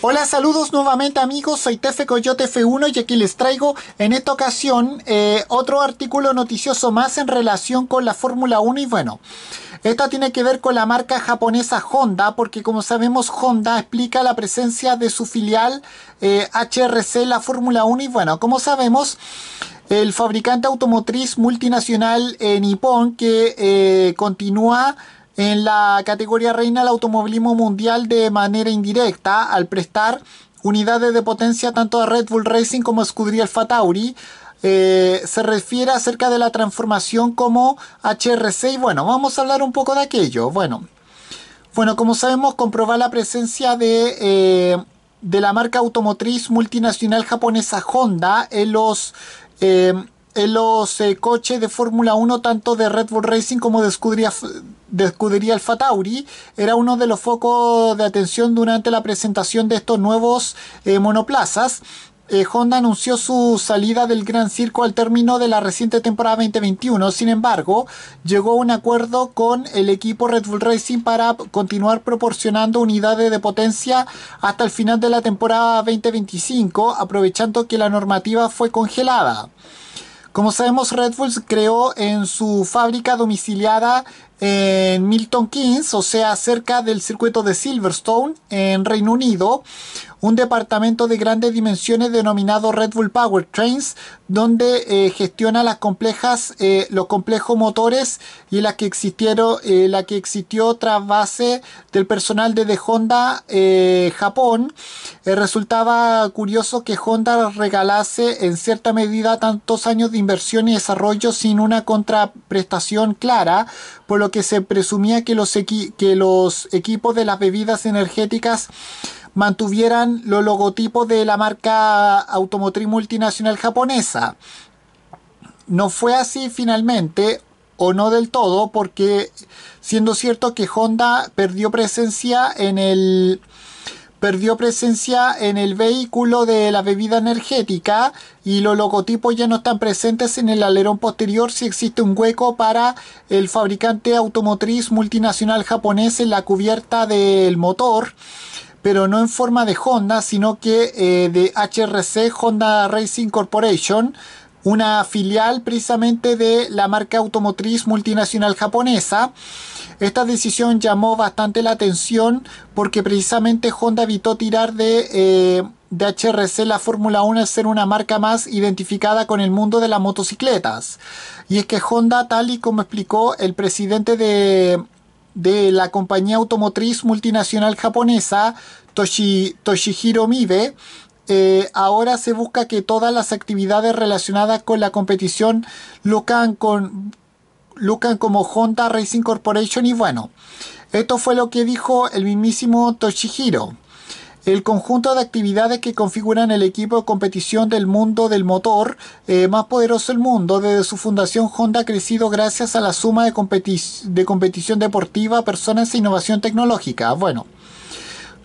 Hola, saludos nuevamente amigos, soy Tefe Coyote F1 y aquí les traigo en esta ocasión eh, otro artículo noticioso más en relación con la Fórmula 1 y bueno, esto tiene que ver con la marca japonesa Honda porque como sabemos Honda explica la presencia de su filial eh, HRC la Fórmula 1 y bueno, como sabemos... El fabricante automotriz multinacional en eh, nipón que eh, continúa en la categoría reina el automovilismo mundial de manera indirecta al prestar unidades de potencia tanto a Red Bull Racing como a Scuderia Alfa eh, se refiere acerca de la transformación como HRC y bueno, vamos a hablar un poco de aquello. Bueno, bueno como sabemos, comprobar la presencia de, eh, de la marca automotriz multinacional japonesa Honda en los... Eh, los eh, coche coches de Fórmula 1, tanto de Red Bull Racing como de Scuderia de Tauri, era uno de los focos de atención durante la presentación de estos nuevos eh, monoplazas. Eh, Honda anunció su salida del Gran Circo al término de la reciente temporada 2021. Sin embargo, llegó a un acuerdo con el equipo Red Bull Racing para continuar proporcionando unidades de potencia hasta el final de la temporada 2025, aprovechando que la normativa fue congelada. Como sabemos, Red Bull creó en su fábrica domiciliada en Milton Keynes, o sea, cerca del circuito de Silverstone en Reino Unido, un departamento de grandes dimensiones denominado Red Bull Power Trains, donde eh, gestiona las complejas, eh, los complejos motores y la que existieron, eh, la que existió tras base del personal de, Honda Japón. resultaba curioso que Honda regalase en cierta medida tantos años de inversión y desarrollo sin una contraprestación clara, por lo que se presumía que los, que los equipos de las bebidas energéticas mantuvieran los logotipos de la marca automotriz multinacional japonesa. No fue así finalmente, o no del todo, porque siendo cierto que Honda perdió presencia en el perdió presencia en el vehículo de la bebida energética y los logotipos ya no están presentes en el alerón posterior si existe un hueco para el fabricante automotriz multinacional japonés en la cubierta del motor pero no en forma de Honda, sino que eh, de HRC Honda Racing Corporation, una filial precisamente de la marca automotriz multinacional japonesa. Esta decisión llamó bastante la atención porque precisamente Honda evitó tirar de, eh, de HRC la Fórmula 1 al ser una marca más identificada con el mundo de las motocicletas. Y es que Honda, tal y como explicó el presidente de de la compañía automotriz multinacional japonesa Toshihiro Mibe, eh, ahora se busca que todas las actividades relacionadas con la competición lucan, con, lucan como Honda Racing Corporation y bueno, esto fue lo que dijo el mismísimo Toshihiro el conjunto de actividades que configuran el equipo de competición del mundo del motor eh, más poderoso del mundo. Desde su fundación, Honda ha crecido gracias a la suma de, competición deportiva, personas e innovación tecnológica. Bueno.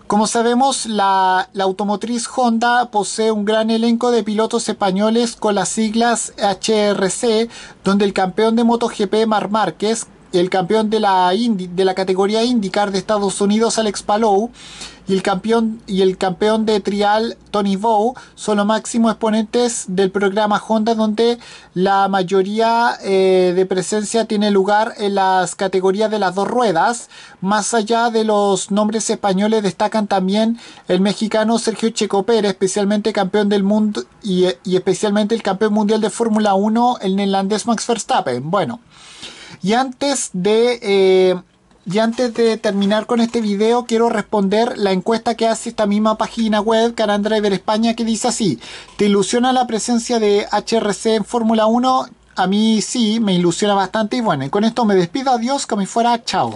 Como sabemos, la, la, automotriz Honda posee un gran elenco de pilotos españoles con las siglas HRC, donde el campeón de MotoGP Mar Márquez, el campeón de la, de la categoría IndyCar de Estados Unidos, Alex Palou, y el campeón, y el campeón de trial, Tony Bow, son los máximos exponentes del programa Honda, donde la mayoría eh, de presencia tiene lugar en las categorías de las dos ruedas. Más allá de los nombres españoles, destacan también el mexicano Sergio Checo especialmente campeón del mundo y, especialmente el campeón mundial de Fórmula 1, el neerlandés Max Verstappen. Bueno. Y antes de... Eh, y antes de terminar con este video, quiero responder la encuesta que hace esta misma página web, Carandriver Driver España, que dice así: ¿Te ilusiona la presencia de HRC en Fórmula 1? A mí sí, me ilusiona bastante. Y bueno, y con esto me despido. Adiós, como si fuera. Chao.